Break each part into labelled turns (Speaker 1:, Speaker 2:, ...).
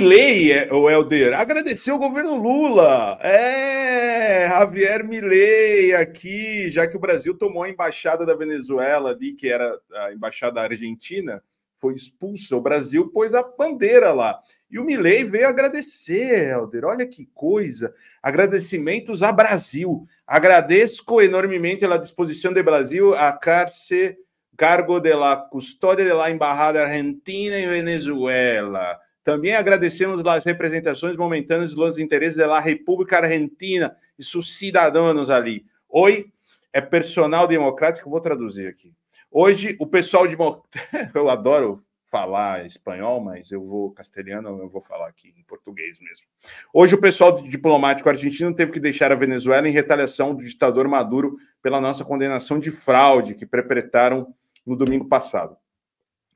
Speaker 1: Milley, o é, Helder, agradeceu o governo Lula. É, Javier Milley aqui, já que o Brasil tomou a embaixada da Venezuela ali, que era a embaixada argentina, foi expulsa. O Brasil pôs a bandeira lá. E o Milley veio agradecer, Helder. Olha que coisa. Agradecimentos a Brasil. Agradeço enormemente a disposição de Brasil a cárcere cargo de la custodia de la embajada argentina em Venezuela. Também agradecemos as representações momentâneas dos interesses da República Argentina e seus cidadãos ali. Hoje é personal democrático, vou traduzir aqui. Hoje o pessoal de eu adoro falar espanhol, mas eu vou castelhano, eu vou falar aqui em português mesmo. Hoje o pessoal diplomático argentino teve que deixar a Venezuela em retaliação do ditador Maduro pela nossa condenação de fraude que perpetraram no domingo passado.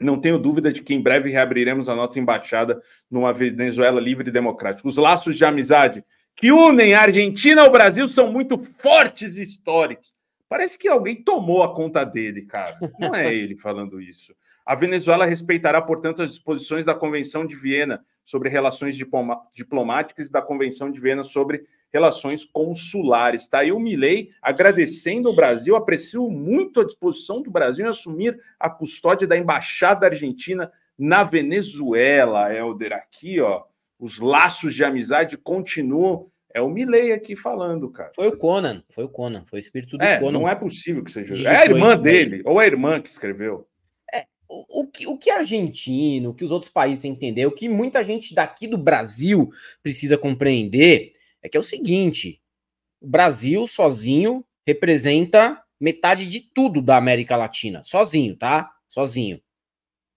Speaker 1: Não tenho dúvida de que em breve reabriremos a nossa embaixada numa Venezuela livre e democrática. Os laços de amizade que unem a Argentina ao Brasil são muito fortes e históricos. Parece que alguém tomou a conta dele, cara. Não é ele falando isso. A Venezuela respeitará, portanto, as disposições da Convenção de Viena sobre relações diplomáticas e da Convenção de Viena sobre relações consulares. Tá? aí o Milley agradecendo ao Brasil, aprecio muito a disposição do Brasil em assumir a custódia da Embaixada Argentina na Venezuela. Helder, aqui, ó, os laços de amizade continuam. É o Milley aqui falando, cara. Foi o Conan, foi o Conan, foi o espírito do é, Conan. Não é possível que seja. É a irmã né? dele, ou a irmã que escreveu
Speaker 2: o que, o que a Argentina, o que os outros países entenderam, o que muita gente daqui do Brasil precisa compreender é que é o seguinte: o Brasil sozinho representa metade de tudo da América Latina, sozinho, tá? Sozinho.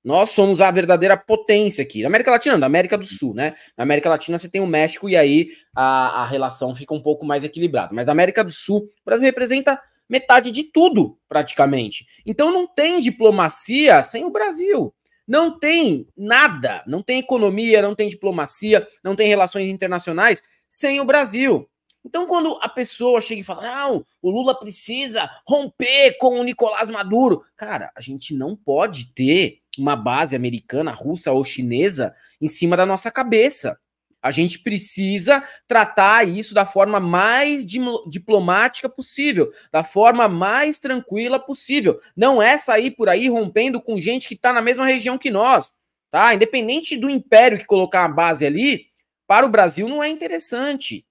Speaker 2: Nós somos a verdadeira potência aqui. Na América Latina, não, da América do Sul, né? Na América Latina você tem o México e aí a, a relação fica um pouco mais equilibrada. Mas na América do Sul, o Brasil representa metade de tudo, praticamente. Então não tem diplomacia sem o Brasil. Não tem nada, não tem economia, não tem diplomacia, não tem relações internacionais sem o Brasil. Então, quando a pessoa chega e fala, não, o Lula precisa romper com o Nicolás Maduro, cara, a gente não pode ter uma base americana, russa ou chinesa em cima da nossa cabeça. A gente precisa tratar isso da forma mais diplomática possível, da forma mais tranquila possível. Não é sair por aí rompendo com gente que está na mesma região que nós, tá? Independente do império que colocar a base ali, para o Brasil não é interessante,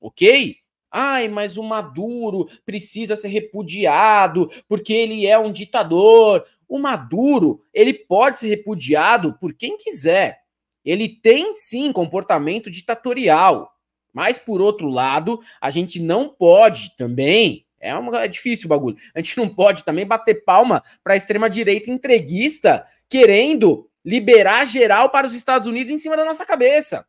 Speaker 2: ok? Ai, mas o Maduro precisa ser repudiado porque ele é um ditador. O Maduro, ele pode ser repudiado por quem quiser ele tem sim comportamento ditatorial. Mas, por outro lado, a gente não pode também. É, uma, é difícil o bagulho. A gente não pode também bater palma para a extrema-direita entreguista querendo liberar geral para os Estados Unidos em cima da nossa cabeça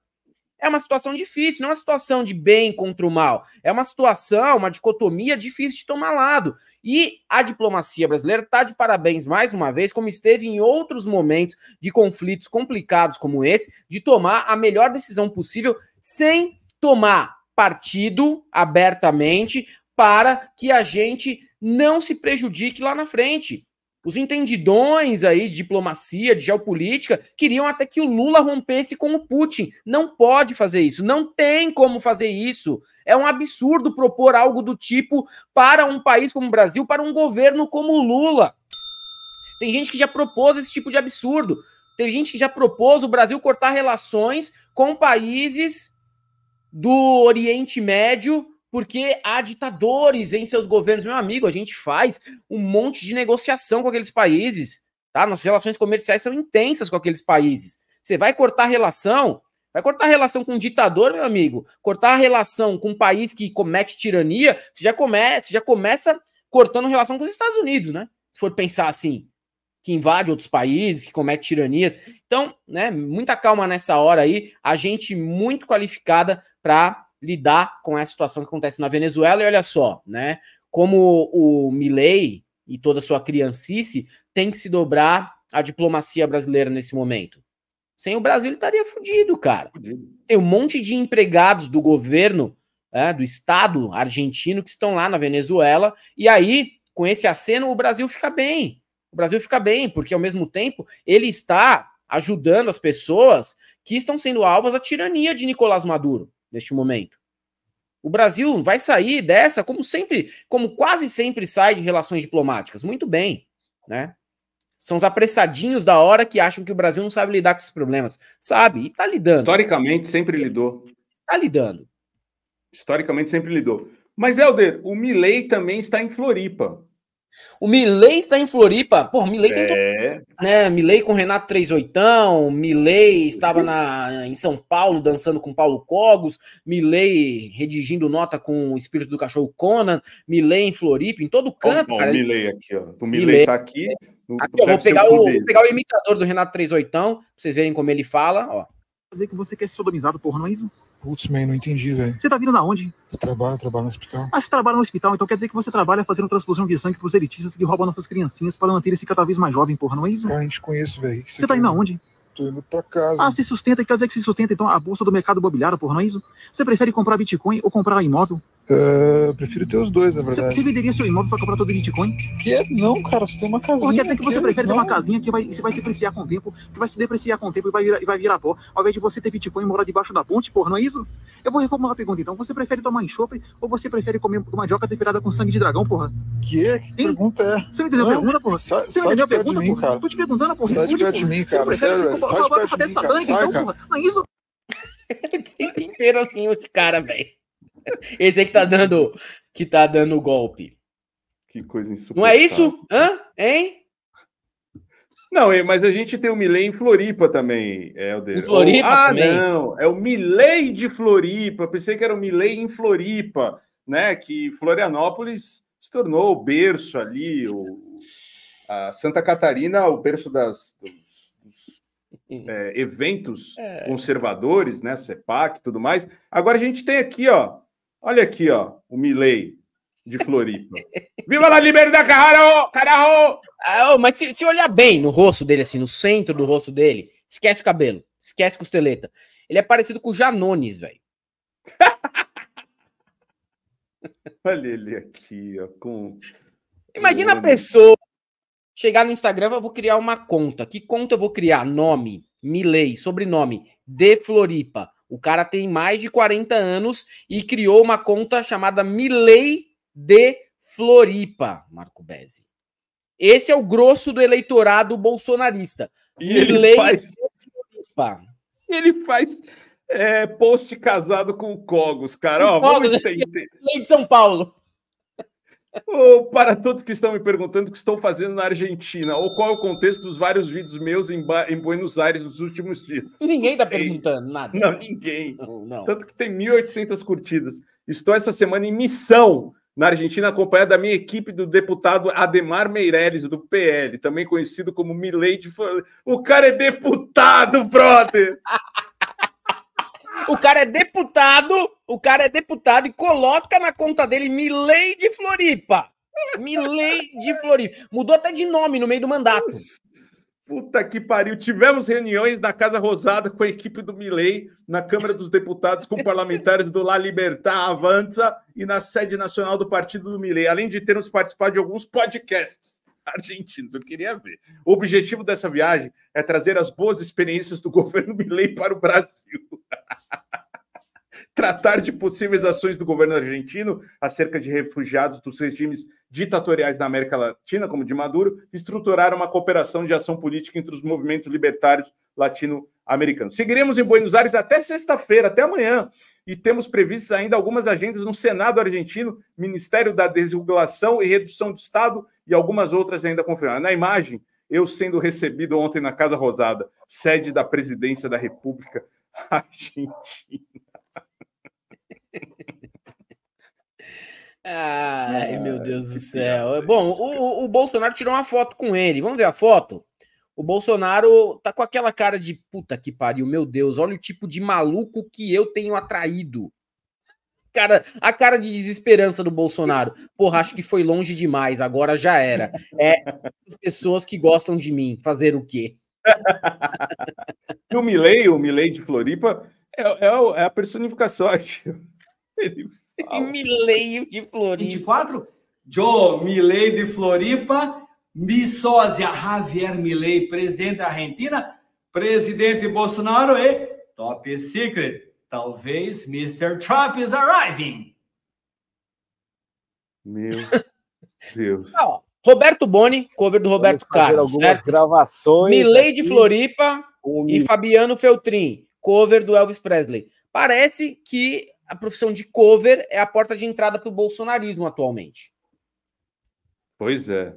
Speaker 2: é uma situação difícil, não é uma situação de bem contra o mal. É uma situação, uma dicotomia difícil de tomar lado. E a diplomacia brasileira está de parabéns mais uma vez, como esteve em outros momentos de conflitos complicados como esse, de tomar a melhor decisão possível sem tomar partido abertamente para que a gente não se prejudique lá na frente. Os entendidões aí de diplomacia, de geopolítica, queriam até que o Lula rompesse com o Putin. Não pode fazer isso, não tem como fazer isso. É um absurdo propor algo do tipo para um país como o Brasil, para um governo como o Lula. Tem gente que já propôs esse tipo de absurdo. Tem gente que já propôs o Brasil cortar relações com países do Oriente Médio porque há ditadores em seus governos. Meu amigo, a gente faz um monte de negociação com aqueles países, tá? Nossas relações comerciais são intensas com aqueles países. Você vai cortar relação, vai cortar relação com um ditador, meu amigo, cortar a relação com um país que comete tirania, você já começa, você já começa cortando relação com os Estados Unidos, né? Se for pensar assim, que invade outros países, que comete tiranias. Então, né, muita calma nessa hora aí, a gente muito qualificada para lidar com essa situação que acontece na Venezuela. E olha só, né? Como o Milley e toda a sua criancice tem que se dobrar à diplomacia brasileira nesse momento. Sem o Brasil ele estaria fudido, cara. Tem um monte de empregados do governo, é, do Estado argentino que estão lá na Venezuela. E aí, com esse aceno, o Brasil fica bem. O Brasil fica bem, porque ao mesmo tempo ele está ajudando as pessoas que estão sendo alvas da tirania de Nicolás Maduro neste momento. O Brasil vai sair dessa, como sempre, como quase sempre sai de relações diplomáticas. Muito bem, né? São os apressadinhos da hora que acham que o Brasil não sabe lidar com esses problemas. Sabe,
Speaker 1: e tá lidando. Historicamente sempre lidou. Tá lidando. Historicamente sempre lidou. Mas, Helder, o Milley também está em Floripa. O Milley está em
Speaker 2: Floripa. Pô, Milley tem é. todo... né? Milley com Renato Três Oitão, Milley uhum. estava na, em São Paulo dançando com Paulo Cogos, Milley redigindo nota com o espírito do cachorro Conan, Milley em Floripa, em todo canto, ó, cara. O Milley
Speaker 1: aqui, ó. O Milley, tá aqui. aqui ó, vou pegar o, vou pegar o
Speaker 2: imitador do Renato Três Oitão, para vocês verem como ele fala, ó. Fazer que você quer ser sodomizado por não é isso? Putz, man, não entendi, velho. Você tá vindo da onde? Eu trabalho, eu
Speaker 1: trabalho no hospital.
Speaker 2: Ah, você trabalha no hospital, então quer dizer que você trabalha fazendo transfusão de sangue pros elitistas que roubam nossas criancinhas para manter esse cada vez mais jovem, porra, não é isso? Cara, a gente conhece, velho. Você, você tá, tá indo aonde? Tô indo pra casa. Ah, se sustenta, quer dizer que se sustenta então a bolsa do mercado imobiliário, porra, não é isso? Você prefere comprar Bitcoin ou comprar imóvel?
Speaker 1: É, eu prefiro ter os dois, na verdade. Você,
Speaker 2: venderia seu imóvel para comprar todo o Bitcoin? Que é, Não, cara, você tem uma casinha. Porra, quer dizer que, que você prefere não. ter uma casinha que vai, você vai depreciar com o tempo, que vai se depreciar com o tempo e vai virar, e vai virar pó, ao invés de você ter Bitcoin e morar debaixo da ponte, porra, não é isso? Eu vou reformular a pergunta então. Você prefere tomar enxofre ou você prefere comer mandioca temperada com sangue de dragão, porra? Que? que pergunta é? Você me entendeu a pergunta, porra? Só você me entendeu a pergunta, mim, porra? Cara. Tô te
Speaker 1: perguntando, porra. Sai de perto de mim, cara. Você prefere ser culpado por satânica, então, porra?
Speaker 2: Não é isso? tempo inteiro assim, esse cara, velho. Esse aí que tá
Speaker 1: dando que tá dando o golpe. Que coisa insuportável. Não é isso? Hã? Hein? Não, mas a gente tem o Milley em Floripa também, Helder. Em Floripa Ou, ah, também? não, é o Milley de Floripa. Pensei que era o Milley em Floripa, né? Que Florianópolis se tornou o berço ali, o, a Santa Catarina, o berço das, dos, é, eventos é. conservadores, né? CEPAC e tudo mais. Agora a gente tem aqui, ó. Olha aqui, ó, o Milley de Floripa. Viva a liberdade, carajo! carajo!
Speaker 2: Ah, mas se, se olhar bem no rosto dele, assim, no centro do rosto dele, esquece o cabelo, esquece costeleta. Ele é parecido com o Janones, velho. Olha ele aqui, ó, com. Imagina a pessoa chegar no Instagram, eu vou criar uma conta. Que conta eu vou criar? Nome, Milei, sobrenome, de Floripa. O cara tem mais de 40 anos e criou uma conta chamada Milei de Floripa, Marco Bezzi. Esse é o grosso do eleitorado bolsonarista. E ele faz...
Speaker 1: Ele faz é, post casado com o Cogos, cara. Ó, Cogos, vamos estender. É Lei de São Paulo. Oh, para todos que estão me perguntando o que estou fazendo na Argentina, ou qual é o contexto dos vários vídeos meus em, ba... em Buenos Aires nos últimos dias. Ninguém está perguntando nada. Não, ninguém. Não, não. Tanto que tem 1.800 curtidas. Estou essa semana em missão na Argentina, acompanhado da minha equipe do deputado Ademar Meireles do PL, também conhecido como Milady. O cara é deputado, brother!
Speaker 2: o cara é deputado, o cara é deputado e coloca na conta dele Milady Floripa. Milei de Floripa. Mudou até de nome
Speaker 1: no meio do mandato. Puta que pariu. Tivemos reuniões na Casa Rosada com a equipe do Milei, na Câmara dos Deputados, com parlamentares do La Libertar Avança e na sede nacional do Partido do Milei, além de termos participado de alguns podcasts argentinos. Eu queria ver. O objetivo dessa viagem é trazer as boas experiências do governo Milei para o Brasil. tratar de possíveis ações do governo argentino acerca de refugiados dos regimes ditatoriais na América Latina, como de Maduro, estruturar uma cooperação de ação política entre os movimentos libertários latino-americanos. Seguiremos em Buenos Aires até sexta-feira, até amanhã, e temos previstas ainda algumas agendas no Senado argentino, Ministério da Desregulação e Redução do Estado e algumas outras ainda confirmadas. Na imagem, eu sendo recebido ontem na Casa Rosada, sede da Presidência da República Argentina.
Speaker 2: Ai, meu Deus do céu. Bom, o, o Bolsonaro tirou uma foto com ele. Vamos ver a foto? O Bolsonaro tá com aquela cara de puta que pariu, meu Deus, olha o tipo de maluco que eu tenho atraído. Cara, a cara de desesperança do Bolsonaro. Porra, acho que foi longe demais, agora já era. É as
Speaker 1: pessoas que gostam de mim, fazer o quê? e o Milei, o Milei de Floripa, é, é, é a personificação aqui. Ele e Mileio de Floripa. 24? Joe Milei de Floripa, mi sósia Javier Milei, presidente da Argentina, presidente Bolsonaro e top secret, talvez Mr. Trump is arriving.
Speaker 2: Meu Deus. Não, ah, Roberto Boni, cover do Roberto Carlos. Algumas gravações. Milei de Floripa e Fabiano Feltrin, cover do Elvis Presley. Parece que a profissão de cover é a porta de entrada para o bolsonarismo atualmente.
Speaker 1: Pois é.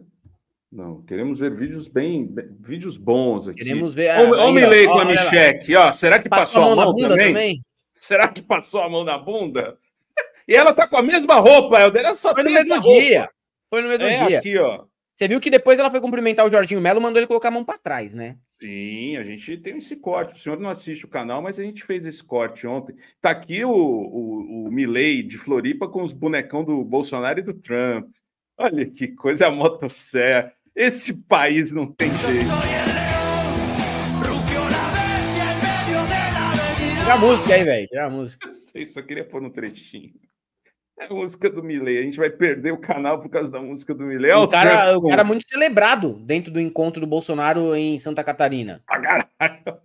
Speaker 1: Não, queremos ver vídeos bem, bem vídeos bons aqui. Queremos ver. Ah, homem, o homem leito a Micheque, ó. Será que passou, passou a mão, a mão também? também? Será que passou a mão na bunda? E ela tá com a mesma roupa, Helder. Ela só Foi no mesmo dia. Roupa. Foi no mesmo é, dia. Aqui, ó. Você viu que depois ela foi
Speaker 2: cumprimentar o Jorginho Melo, mandou ele colocar a mão para trás, né?
Speaker 1: Sim, a gente tem esse corte. O senhor não assiste o canal, mas a gente fez esse corte ontem. Tá aqui o, o, o Milley de Floripa com os bonecão do Bolsonaro e do Trump. Olha que coisa motosserra. Esse país não tem jeito. É
Speaker 2: é Tira a música aí, velho. Tira
Speaker 1: a música. Eu sei, só queria pôr no trechinho. É a música do Milley. A gente vai perder o canal por causa da música do Milley. O cara, o cara
Speaker 2: muito celebrado dentro do encontro do Bolsonaro em Santa Catarina. Ah, caralho.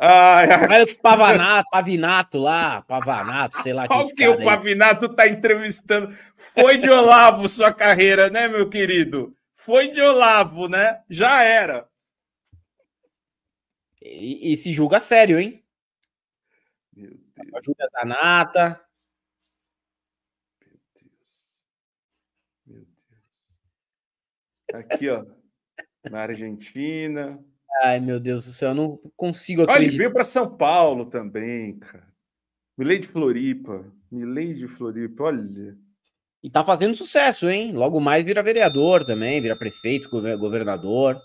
Speaker 2: Ai, ai. Pavanato, Pavinato lá, Pavanato, sei lá que que o
Speaker 1: Pavinato tá entrevistando. Foi de Olavo sua carreira, né, meu querido? Foi de Olavo, né? Já era. E, e se julga sério, hein? Deus. A Júlia Zanata. Meu Deus. Meu Deus. Aqui, ó. na Argentina.
Speaker 2: Ai, meu Deus do céu, eu não consigo acreditar. Olha, ele veio
Speaker 1: para São Paulo também, cara. Milei de Floripa. Milei de Floripa, olha.
Speaker 2: E tá fazendo sucesso, hein? Logo mais vira vereador também, vira prefeito, governador.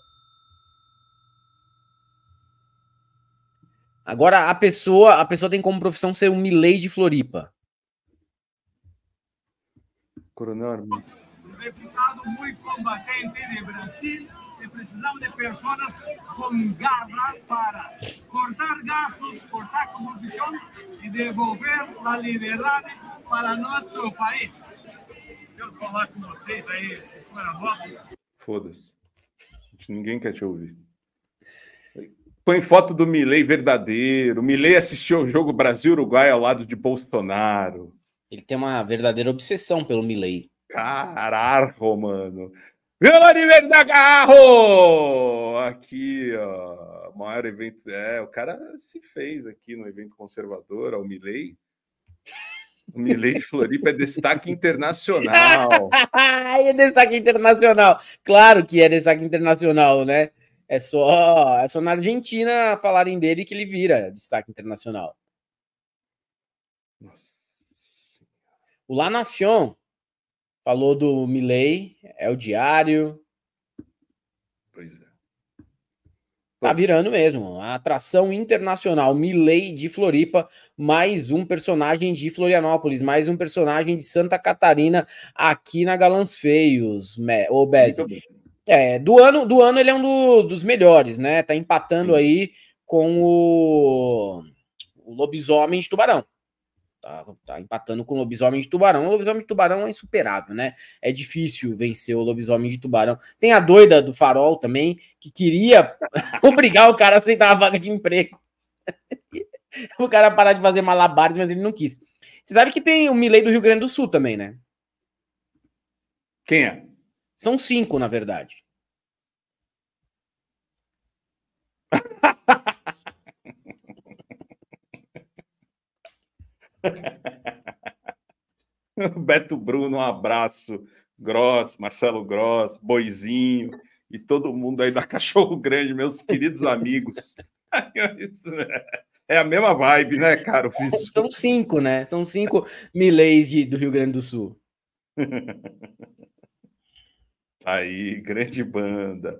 Speaker 2: Agora a pessoa, a pessoa tem como profissão ser um Milei de Floripa.
Speaker 1: Coronel Armando. Um Deputado muito combatente de Brasil, e precisamos de pessoas com garra para cortar gastos, cortar corrupção e devolver a liberdade para nosso país. Quero falar com vocês aí, fora Foda-se. Ninguém quer te ouvir põe foto do Milley verdadeiro. Milley assistiu o jogo Brasil-Uruguai ao lado de Bolsonaro. Ele tem uma verdadeira obsessão pelo Milley. Caralho, mano. Meu Oliveira da Garro! Aqui, ó. Maior evento. É, o cara se fez aqui no evento conservador, ao Milley. O Milley de Floripa é destaque internacional.
Speaker 2: é destaque internacional. Claro que é destaque internacional, né? É só, é só na Argentina falarem dele que ele vira destaque internacional. Nossa. O La Nación falou do Milley, é o diário. Pois é. Tá virando mesmo. A atração internacional Milley de Floripa, mais um personagem de Florianópolis, mais um personagem de Santa Catarina aqui na Galãs Feios, o Obese. É, do ano, do ano ele é um do, dos melhores, né? Tá empatando aí com o, o Lobisomem de Tubarão. Tá, tá, empatando com o Lobisomem de Tubarão. O Lobisomem de Tubarão é insuperável, né? É difícil vencer o Lobisomem de Tubarão. Tem a doida do Farol também, que queria obrigar o cara a aceitar a vaga de emprego. o cara parar de fazer malabares, mas ele não quis. Você sabe que tem o Milei do Rio Grande do Sul também, né? Quem é? São cinco, na verdade.
Speaker 1: Beto Bruno, um abraço. Gross, Marcelo Gross, Boizinho e todo mundo aí da Cachorro Grande, meus queridos amigos. É a mesma vibe, né, cara? É,
Speaker 2: são cinco, né? São
Speaker 1: cinco mileis de, do Rio Grande do Sul. Aí, grande banda.